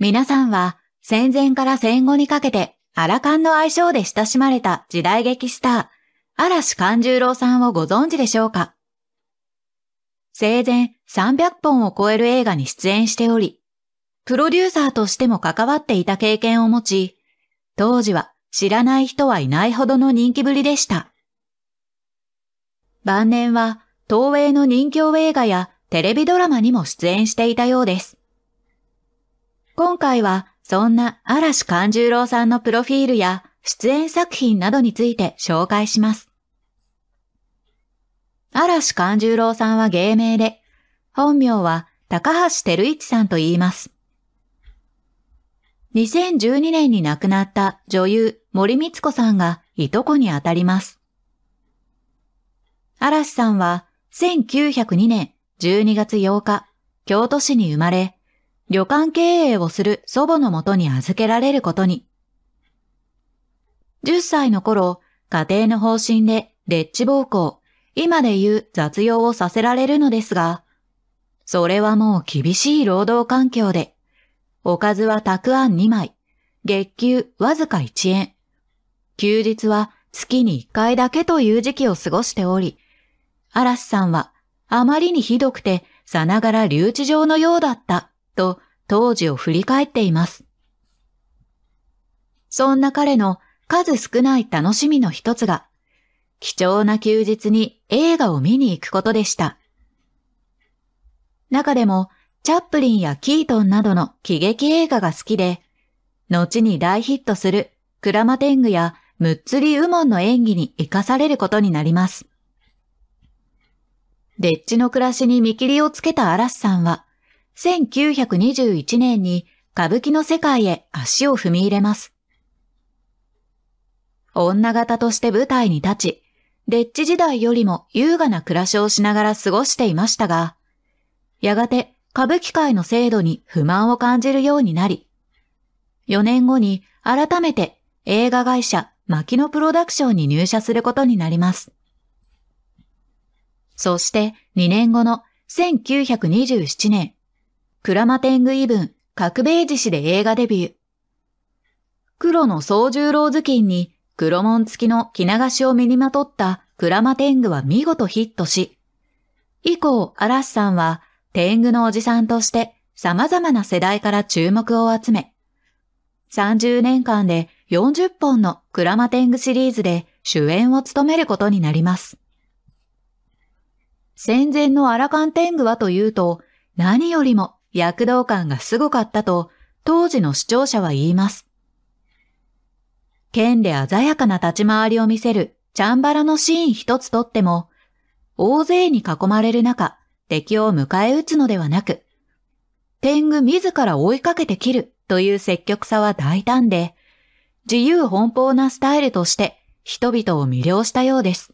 皆さんは戦前から戦後にかけて荒ラの愛称で親しまれた時代劇スター、嵐勘十郎さんをご存知でしょうか生前300本を超える映画に出演しており、プロデューサーとしても関わっていた経験を持ち、当時は知らない人はいないほどの人気ぶりでした。晩年は東映の人気映画やテレビドラマにも出演していたようです。今回はそんな嵐勘十郎さんのプロフィールや出演作品などについて紹介します。嵐勘十郎さんは芸名で、本名は高橋照一さんと言います。2012年に亡くなった女優森光子さんがいとこにあたります。嵐さんは1902年12月8日、京都市に生まれ、旅館経営をする祖母のもとに預けられることに。10歳の頃、家庭の方針でデッチ暴行、今で言う雑用をさせられるのですが、それはもう厳しい労働環境で、おかずはたくあん2枚、月給わずか1円、休日は月に1回だけという時期を過ごしており、嵐さんはあまりにひどくてさながら留置場のようだったと当時を振り返っています。そんな彼の数少ない楽しみの一つが、貴重な休日に映画を見に行くことでした。中でも、チャップリンやキートンなどの喜劇映画が好きで、後に大ヒットするクラマテングやムッツリウモンの演技に活かされることになります。デッチの暮らしに見切りをつけた嵐さんは、1921年に歌舞伎の世界へ足を踏み入れます。女型として舞台に立ち、デッチ時代よりも優雅な暮らしをしながら過ごしていましたが、やがて歌舞伎界の制度に不満を感じるようになり、4年後に改めて映画会社牧野プロダクションに入社することになります。そして2年後の1927年、クラマテングイブン、角米寺氏で映画デビュー。黒の総十郎頭巾に黒門付きの着流しを身にまとったクラマテングは見事ヒットし、以降、嵐さんは天狗のおじさんとして様々な世代から注目を集め、30年間で40本のクラマテングシリーズで主演を務めることになります。戦前のアラカンテングはというと、何よりも躍動感がすごかったと当時の視聴者は言います。剣で鮮やかな立ち回りを見せるチャンバラのシーン一つとっても、大勢に囲まれる中、敵を迎え撃つのではなく、天狗自ら追いかけて切るという積極さは大胆で、自由奔放なスタイルとして人々を魅了したようです。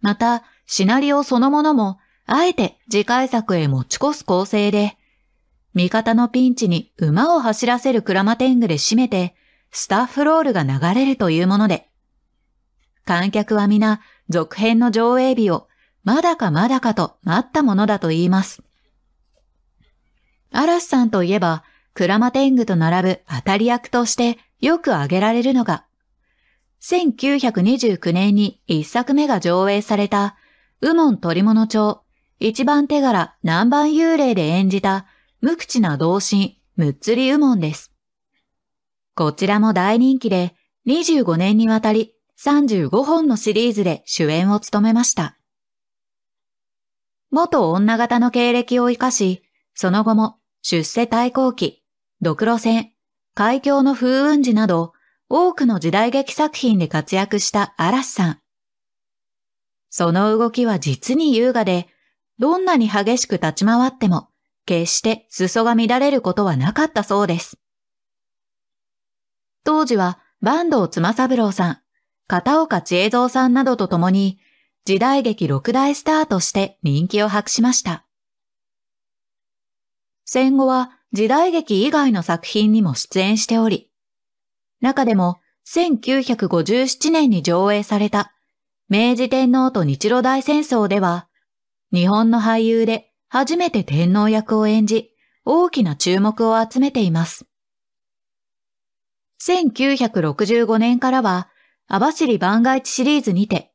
また、シナリオそのものもあえて次回作へ持ち越す構成で、味方のピンチに馬を走らせるクラマテングで締めて、スタッフロールが流れるというもので、観客は皆続編の上映日をまだかまだかと待ったものだと言います。嵐さんといえば、クラマテングと並ぶ当たり役としてよく挙げられるのが、1929年に一作目が上映された、ウモン鳥物町一番手柄南蛮幽霊で演じた無口な同心、むっつり右門です。こちらも大人気で、25年にわたり35本のシリーズで主演を務めました。元女型の経歴を活かし、その後も出世対抗期、独路戦、海峡の風雲児など、多くの時代劇作品で活躍した嵐さん。その動きは実に優雅で、どんなに激しく立ち回っても、決して裾が乱れることはなかったそうです。当時は、坂東ぶ三郎さん、片岡千恵蔵さんなどと共に、時代劇六大スターとして人気を博しました。戦後は時代劇以外の作品にも出演しており、中でも1957年に上映された明治天皇と日露大戦争では日本の俳優で初めて天皇役を演じ、大きな注目を集めています。1965年からは、網走番外地シリーズにて、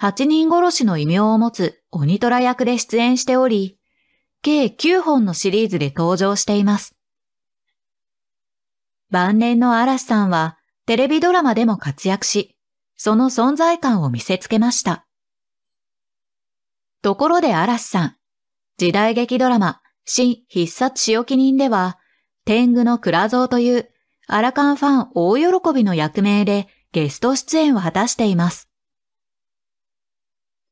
8人殺しの異名を持つ鬼虎役で出演しており、計9本のシリーズで登場しています。晩年の嵐さんはテレビドラマでも活躍し、その存在感を見せつけました。ところで嵐さん、時代劇ドラマ、新必殺仕置人では、天狗の倉蔵というアラカンファン大喜びの役名でゲスト出演を果たしています。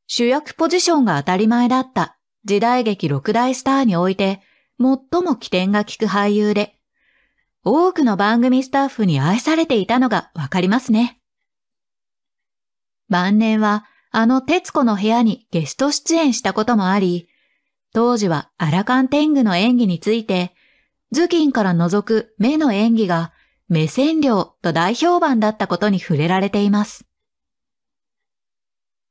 主役ポジションが当たり前だった時代劇六大スターにおいて最も起点が利く俳優で、多くの番組スタッフに愛されていたのがわかりますね。晩年はあの徹子の部屋にゲスト出演したこともあり、当時はアラカン天狗の演技について、頭巾から覗く目の演技が目線量と大評判だったことに触れられています。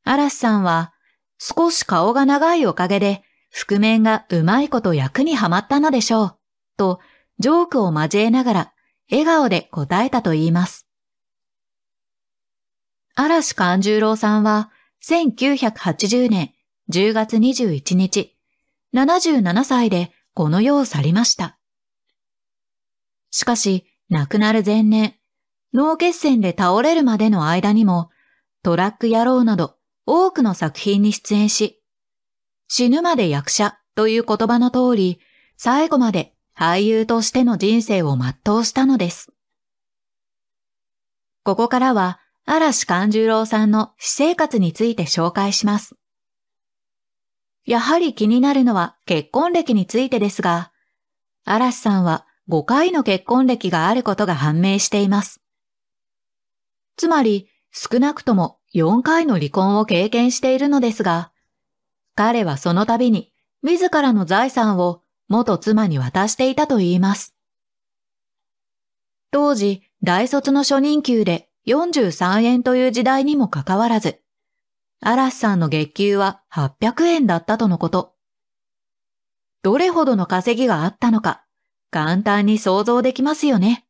嵐さんは少し顔が長いおかげで覆面がうまいこと役にはまったのでしょう、とジョークを交えながら笑顔で答えたと言います。嵐勘十郎さんは1980年10月21日、77歳でこの世を去りました。しかし、亡くなる前年、脳血栓で倒れるまでの間にも、トラック野郎など多くの作品に出演し、死ぬまで役者という言葉の通り、最後まで俳優としての人生を全うしたのです。ここからは嵐勘十郎さんの私生活について紹介します。やはり気になるのは結婚歴についてですが、嵐さんは5回の結婚歴があることが判明しています。つまり、少なくとも4回の離婚を経験しているのですが、彼はその度に自らの財産を元妻に渡していたと言います。当時、大卒の初任給で43円という時代にもかかわらず、嵐さんの月給は800円だったとのこと。どれほどの稼ぎがあったのか、簡単に想像できますよね。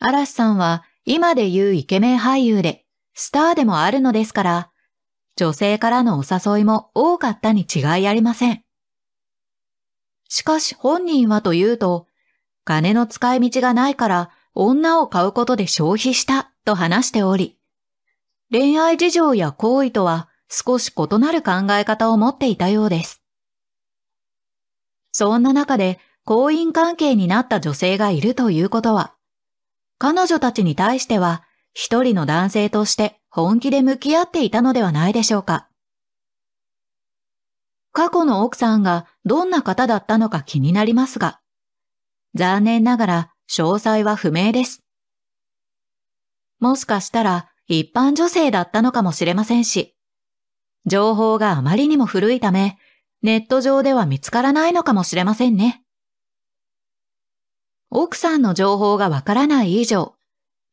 嵐さんは今で言うイケメン俳優で、スターでもあるのですから、女性からのお誘いも多かったに違いありません。しかし本人はというと、金の使い道がないから女を買うことで消費したと話しており、恋愛事情や行為とは少し異なる考え方を持っていたようです。そんな中で婚姻関係になった女性がいるということは、彼女たちに対しては一人の男性として本気で向き合っていたのではないでしょうか。過去の奥さんがどんな方だったのか気になりますが、残念ながら詳細は不明です。もしかしたら一般女性だったのかもしれませんし、情報があまりにも古いため、ネット上では見つからないのかもしれませんね。奥さんの情報がわからない以上、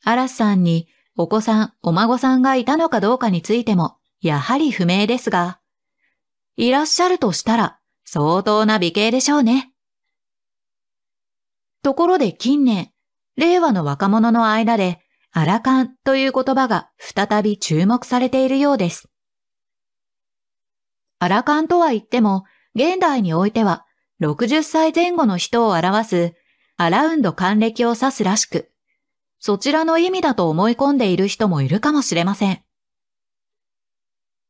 嵐さんにお子さん、お孫さんがいたのかどうかについても、やはり不明ですが、いらっしゃるとしたら相当な美形でしょうね。ところで近年、令和の若者の間で、アラカンという言葉が再び注目されているようです。アラカンとは言っても、現代においては60歳前後の人を表すアラウンド還暦を指すらしく、そちらの意味だと思い込んでいる人もいるかもしれません。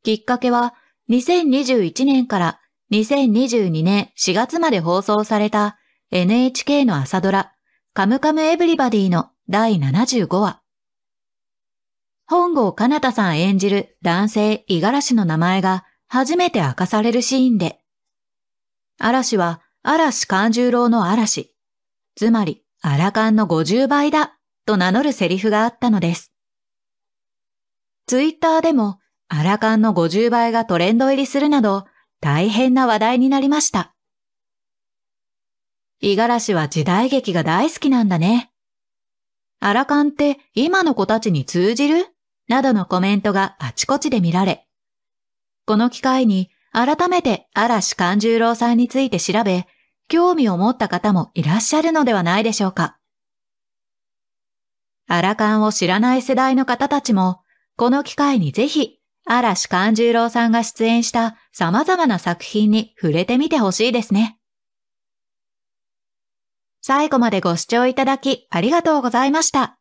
きっかけは2021年から2022年4月まで放送された NHK の朝ドラ、カムカムエブリバディの第75話。本郷かなたさん演じる男性五十嵐の名前が初めて明かされるシーンで、嵐は嵐勘十郎の嵐、つまり荒勘の50倍だと名乗るセリフがあったのです。ツイッターでも荒勘の50倍がトレンド入りするなど大変な話題になりました。五十嵐は時代劇が大好きなんだね。アラカンって今の子たちに通じるなどのコメントがあちこちで見られ、この機会に改めて嵐勘十郎さんについて調べ、興味を持った方もいらっしゃるのではないでしょうか。アラカンを知らない世代の方たちも、この機会にぜひ、嵐勘十郎さんが出演した様々な作品に触れてみてほしいですね。最後までご視聴いただきありがとうございました。